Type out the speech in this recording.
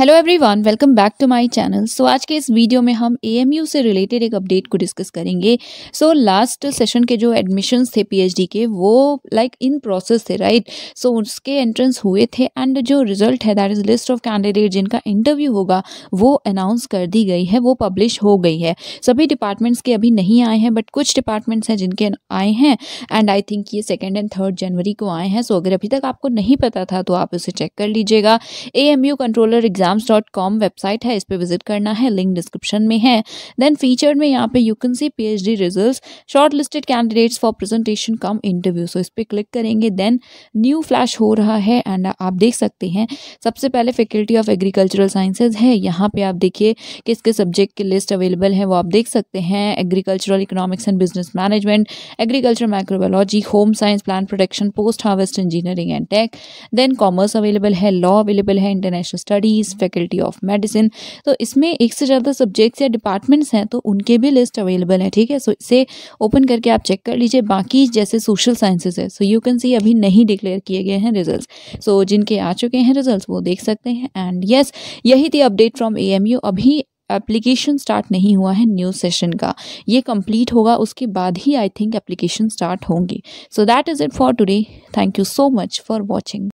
Hello everyone welcome back to my channel so आज के इस वीडियो में हम एएमयू से रिलेटेड एक अपडेट को डिस्कस करेंगे सो लास्ट सेशन के जो एडमिशन्स थे पीएचडी के वो लाइक इन प्रोसेस थे राइट right? सो so, उसके एंट्रेंस हुए थे एंड जो रिजल्ट है that is list of candidate जिनका इंटरव्यू होगा वो अनाउंस कर दी गई है वो पब्लिश हो गई है सभी डिपार्टमेंट्स के अभी नहीं आए हैं बट कुछ डिपार्टमेंट्स हैं जिनके आए हैं एंड आई थिंक ये सेकेंड एंड थर्ड जनवरी को आए हैं सो so, अगर अभी तक आपको नहीं पता था तो आप उसे चेक कर लीजिएगा a controller exam exams dot com website है इस पर विजिट करना है लिंक डिस्क्रिप्शन में है देन फीचर में यहाँ पे you can see P H D result shortlisted candidates for presentation cum interview so इस पर क्लिक करेंगे देन न्यू फ्लैश हो रहा है एंड आप देख सकते हैं सबसे पहले फैकल्टी ऑफ एग्रीकल्चरल साइंसेज है यहाँ पे आप देखिए किस किस सब्जेक्ट की लिस्ट अवेलेबल है वो आप देख सकते हैं agricultural economics and business management agriculture microbiology home science plan production post harvest engineering and tech then commerce available है लॉ अवेलेबल है international studies studies faculty of medicine तो इसमें एक से ज़्यादा सब्जेक्ट्स या डिपार्टमेंट्स हैं तो उनके भी लिस्ट अवेलेबल है ठीक है सो इसे ओपन करके आप चेक कर लीजिए बाकी जैसे सोशल साइंसेज है सो यू कैन सी अभी नहीं डिक्लेयर किए गए हैं रिजल्ट सो जिनके आ चुके हैं रिजल्ट वो देख सकते हैं एंड येस यही थी अपडेट फ्रॉम ए अभी एप्लीकेशन स्टार्ट नहीं हुआ है न्यू सेशन का ये कंप्लीट होगा उसके बाद ही आई थिंक एप्लीकेशन स्टार्ट होंगी so that is it for today thank you so much for watching